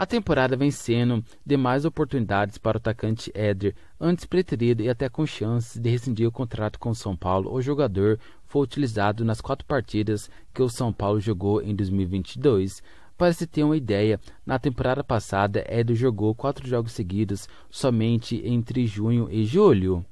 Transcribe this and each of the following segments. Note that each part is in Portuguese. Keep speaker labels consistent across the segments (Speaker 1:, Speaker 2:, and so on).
Speaker 1: A temporada vem sendo de mais oportunidades para o atacante Éder, antes preterido e até com chances de rescindir o contrato com o São Paulo. O jogador foi utilizado nas quatro partidas que o São Paulo jogou em 2022. Para se ter uma ideia, na temporada passada, Éder jogou quatro jogos seguidos somente entre junho e julho.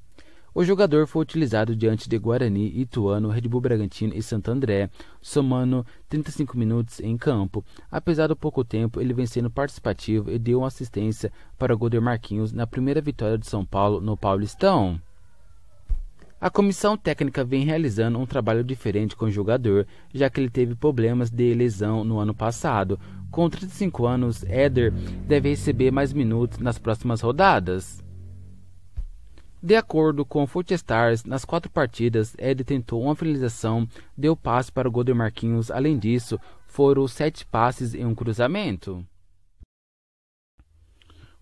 Speaker 1: O jogador foi utilizado diante de Guarani, Ituano, Red Bull Bragantino e Santo André, somando 35 minutos em campo. Apesar do pouco tempo, ele vem sendo participativo e deu uma assistência para o gol Marquinhos na primeira vitória de São Paulo no Paulistão. A comissão técnica vem realizando um trabalho diferente com o jogador, já que ele teve problemas de lesão no ano passado. Com 35 anos, Éder deve receber mais minutos nas próximas rodadas. De acordo com Footstars, nas quatro partidas, Ed tentou uma finalização, deu passe para o gol Marquinhos. Além disso, foram sete passes e um cruzamento.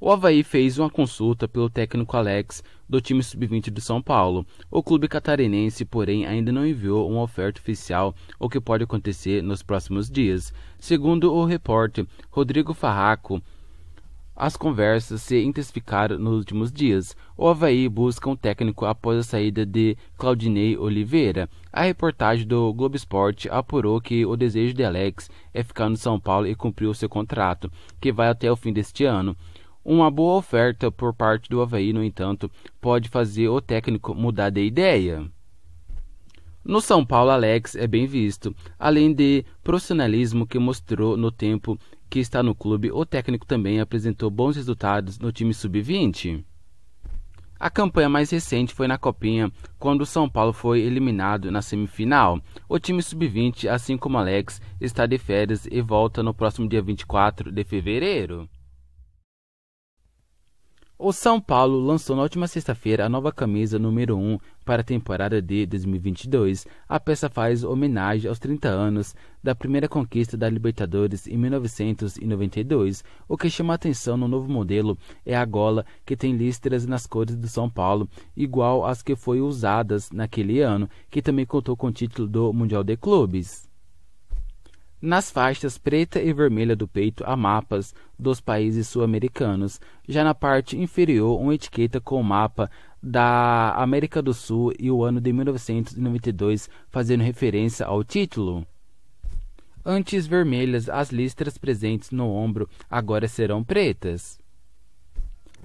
Speaker 1: O Havaí fez uma consulta pelo técnico Alex do time sub-20 de São Paulo. O clube catarinense, porém, ainda não enviou uma oferta oficial, o que pode acontecer nos próximos dias. Segundo o repórter Rodrigo Farraco, as conversas se intensificaram nos últimos dias. O Havaí busca um técnico após a saída de Claudinei Oliveira. A reportagem do Globo Esporte apurou que o desejo de Alex é ficar no São Paulo e cumprir o seu contrato, que vai até o fim deste ano. Uma boa oferta por parte do Havaí, no entanto, pode fazer o técnico mudar de ideia. No São Paulo, Alex é bem visto, além de profissionalismo que mostrou no tempo que está no clube, o técnico também apresentou bons resultados no time sub-20. A campanha mais recente foi na Copinha, quando o São Paulo foi eliminado na semifinal. O time sub-20, assim como Alex, está de férias e volta no próximo dia 24 de fevereiro. O São Paulo lançou na última sexta-feira a nova camisa número 1 para a temporada de 2022. A peça faz homenagem aos 30 anos da primeira conquista da Libertadores em 1992. O que chama a atenção no novo modelo é a gola, que tem listras nas cores do São Paulo, igual às que foi usadas naquele ano, que também contou com o título do Mundial de Clubes. Nas faixas preta e vermelha do peito há mapas dos países sul-americanos. Já na parte inferior, uma etiqueta com o mapa da América do Sul e o ano de 1992, fazendo referência ao título. Antes vermelhas, as listras presentes no ombro agora serão pretas.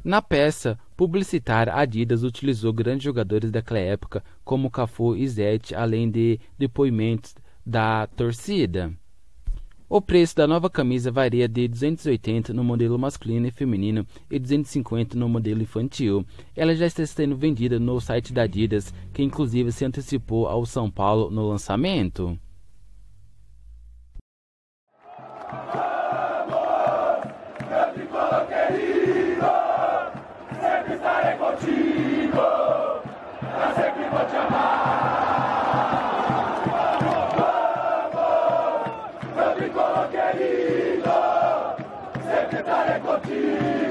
Speaker 1: Na peça publicitária, Adidas utilizou grandes jogadores daquela época, como Cafu e Zete, além de depoimentos da torcida. O preço da nova camisa varia de 280 no modelo masculino e feminino e 250 no modelo infantil. Ela já está sendo vendida no site da Adidas, que inclusive se antecipou ao São Paulo no lançamento. Amen.